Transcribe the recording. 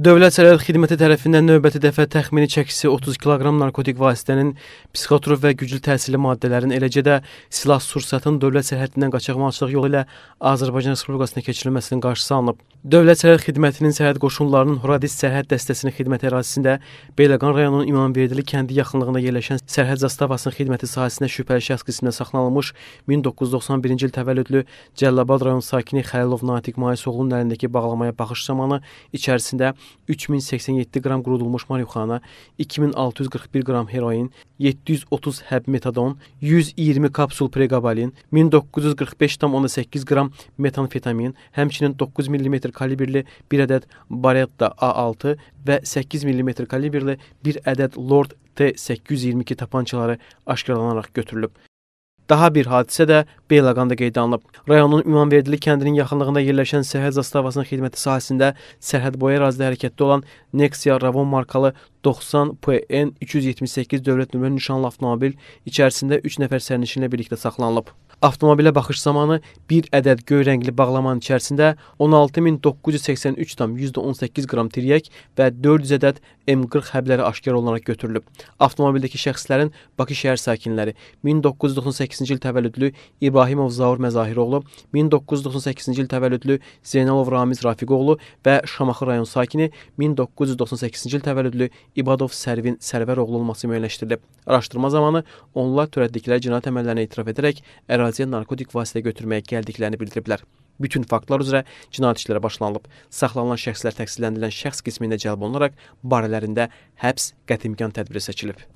Dövlət Sərhəd Xidməti tərəfindən növbəti dəfə təxmini çəkisi 30 kiloqram narkotik vasitənin, psixotrop və güclü təsirli maddələrin, eləcə də silah-sursatın dövlət sərhədindən qaçaqmalçılıq yolu ilə Azərbaycan Respublikasına keçirilməsinin qarşısı alınıb. Dövlət Sərhəd Xidmətinin sərhəd qoşunlarının Horadis sərhəd dəstəsinin xidməti ərazisində Beyləqan rayonunun İmamverdili kəndi yaxınlığında yerləşən sərhəd zastavasının xidməti sahəsində şübhəli şəxs qismində saxlanılmış 1991-ci il təvəllüdlü Cəllabad rayon sakini Xəlilov Natiq Mayisoğlunun əlindəki bağlamaya baxış zamanı içərisində 3087 qram qurudulmuş marixuana, 2641 qram heroin, 730 həb metadon, 120 kapsul preqabalin, 1945,8 qram metanfetamin, həmçinin 9 mm kalibrli bir ədəd Baretta A6 və 8 mm kalibrli bir ədəd Lord T822 tapançaları aşkarlanaraq götürülüb. Daha bir hadisə də Beyləqanda qeydə alınıb. Rayonun Ümumverdili kəndinin yaxınlığında yerləşən sərhəd zastavasının xidməti sahəsində sərhəd boyu ərazidə hərəkətdə olan Nexia Ravon markalı 90 PN 278 dövlət nömrəli nişanlı avtomobil içərisində 3 nəfər sərnişinlə birlikdə saxlanılıb. Avtomobilə baxış zamanı bir ədəd göy rəngli bağlamanın içərisində 16983,18 qram tiryək və 400 ədəd M40 həbləri aşkar olunaraq götürülüb. Avtomobildəki şəxslərin Bakı şəhər sakinləri 1998-ci il təvəllüdlü İbrahimov Zaur Məzahiroğlu, 1998-ci il təvəllüdlü Zeynalov Ramiz Rafiqoğlu və Şamaxı rayon sakini 1998-ci il təvəllüdlü İbadov Sərvin Sərvəroğlu olması müəyyənləşdirilib. Araşdırma zamanı onlar törətdikləri cinayət əməllərini etiraf edərək əraziyə narkotik vasitə götürməyə gəldiklərini bildiriblər. Bütün faktlar üzrə cinayət işləri başlanılıb. Saxlanılan şəxslər təqsirləndirilən şəxs qismində cəlb olunaraq barələrində həbs qətimkan tədbiri seçilib.